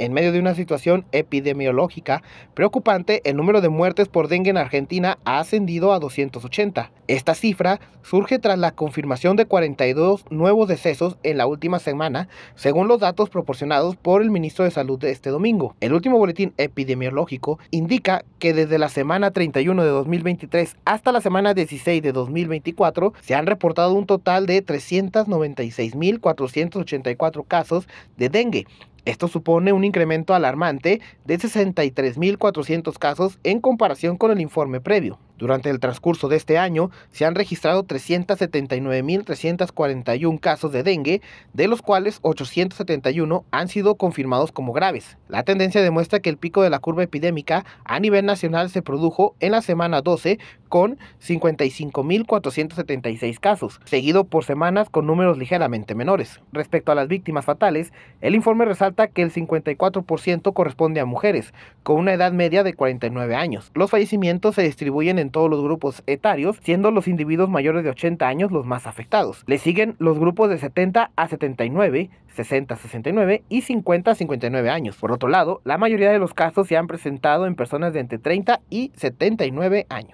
En medio de una situación epidemiológica preocupante, el número de muertes por dengue en Argentina ha ascendido a 280. Esta cifra surge tras la confirmación de 42 nuevos decesos en la última semana, según los datos proporcionados por el ministro de Salud de este domingo. El último boletín epidemiológico indica que desde la semana 31 de 2023 hasta la semana 16 de 2024 se han reportado un total de 396.484 casos de dengue, esto supone un incremento alarmante de 63.400 casos en comparación con el informe previo. Durante el transcurso de este año se han registrado 379.341 casos de dengue, de los cuales 871 han sido confirmados como graves. La tendencia demuestra que el pico de la curva epidémica a nivel nacional se produjo en la semana 12 con 55.476 casos, seguido por semanas con números ligeramente menores. Respecto a las víctimas fatales, el informe resalta que el 54% corresponde a mujeres, con una edad media de 49 años. Los fallecimientos se distribuyen en todos los grupos etarios, siendo los individuos mayores de 80 años los más afectados. Le siguen los grupos de 70 a 79, 60 a 69 y 50 a 59 años. Por otro lado, la mayoría de los casos se han presentado en personas de entre 30 y 79 años.